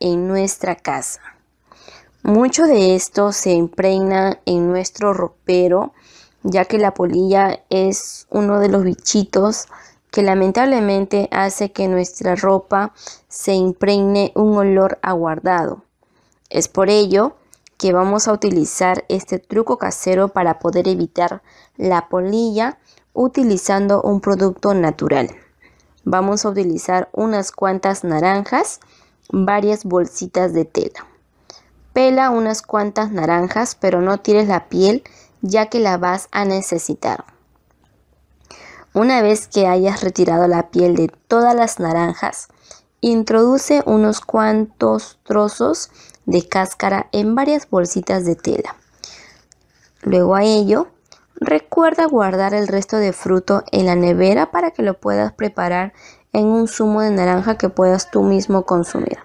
en nuestra casa. Mucho de esto se impregna en nuestro ropero, ya que la polilla es uno de los bichitos que lamentablemente hace que nuestra ropa se impregne un olor aguardado. Es por ello que vamos a utilizar este truco casero para poder evitar la polilla utilizando un producto natural. Vamos a utilizar unas cuantas naranjas varias bolsitas de tela. Pela unas cuantas naranjas, pero no tires la piel ya que la vas a necesitar. Una vez que hayas retirado la piel de todas las naranjas, introduce unos cuantos trozos de cáscara en varias bolsitas de tela. Luego a ello, recuerda guardar el resto de fruto en la nevera para que lo puedas preparar en un zumo de naranja que puedas tú mismo consumir.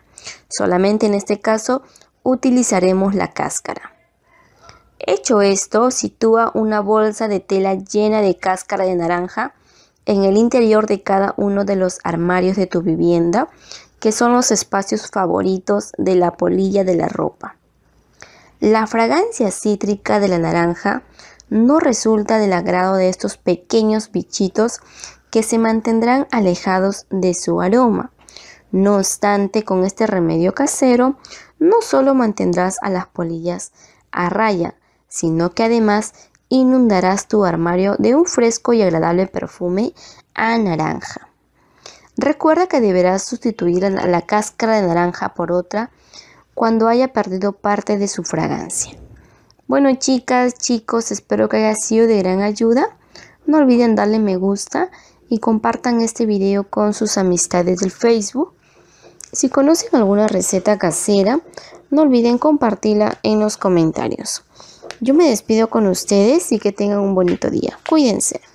Solamente en este caso utilizaremos la cáscara. Hecho esto, sitúa una bolsa de tela llena de cáscara de naranja en el interior de cada uno de los armarios de tu vivienda, que son los espacios favoritos de la polilla de la ropa. La fragancia cítrica de la naranja no resulta del agrado de estos pequeños bichitos que se mantendrán alejados de su aroma. No obstante, con este remedio casero, no solo mantendrás a las polillas a raya, sino que además inundarás tu armario de un fresco y agradable perfume a naranja. Recuerda que deberás sustituir la cáscara de naranja por otra cuando haya perdido parte de su fragancia. Bueno chicas, chicos, espero que haya sido de gran ayuda. No olviden darle me gusta y compartan este video con sus amistades del Facebook. Si conocen alguna receta casera, no olviden compartirla en los comentarios. Yo me despido con ustedes y que tengan un bonito día. Cuídense.